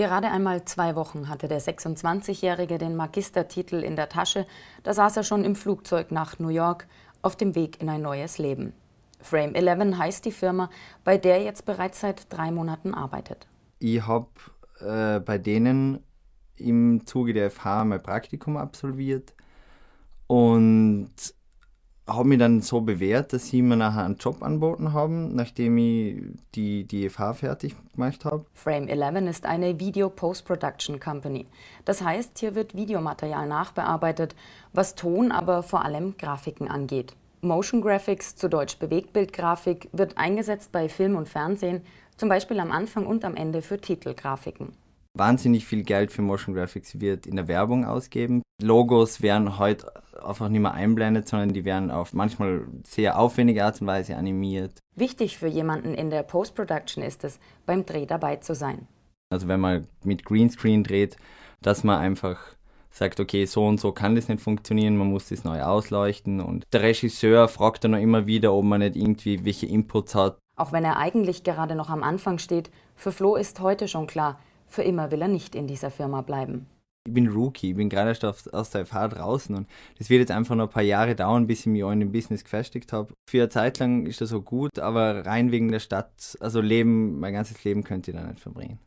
Gerade einmal zwei Wochen hatte der 26-Jährige den Magistertitel in der Tasche, da saß er schon im Flugzeug nach New York auf dem Weg in ein neues Leben. Frame 11 heißt die Firma, bei der er jetzt bereits seit drei Monaten arbeitet. Ich habe äh, bei denen im Zuge der FH mein Praktikum absolviert und habe mich dann so bewährt, dass sie mir nachher einen Job anboten haben, nachdem ich die, die EFH fertig gemacht habe. Frame 11 ist eine Video Post-Production Company. Das heißt, hier wird Videomaterial nachbearbeitet, was Ton, aber vor allem Grafiken angeht. Motion Graphics, zu Deutsch Bewegtbildgrafik, wird eingesetzt bei Film und Fernsehen, zum Beispiel am Anfang und am Ende für Titelgrafiken. Wahnsinnig viel Geld für Motion Graphics wird in der Werbung ausgegeben. Logos werden heute einfach nicht mehr einblendet, sondern die werden auf manchmal sehr aufwendige Art und Weise animiert. Wichtig für jemanden in der Post-Production ist es, beim Dreh dabei zu sein. Also wenn man mit Greenscreen dreht, dass man einfach sagt, okay, so und so kann das nicht funktionieren, man muss das neu ausleuchten und der Regisseur fragt dann auch immer wieder, ob man nicht irgendwie welche Inputs hat. Auch wenn er eigentlich gerade noch am Anfang steht, für Flo ist heute schon klar, für immer will er nicht in dieser Firma bleiben ich bin Rookie, ich bin gerade erst aus der FH draußen und das wird jetzt einfach noch ein paar Jahre dauern, bis ich mich auch in dem Business gefestigt habe. Für eine Zeit lang ist das so gut, aber rein wegen der Stadt, also Leben, mein ganzes Leben könnt ihr da nicht verbringen.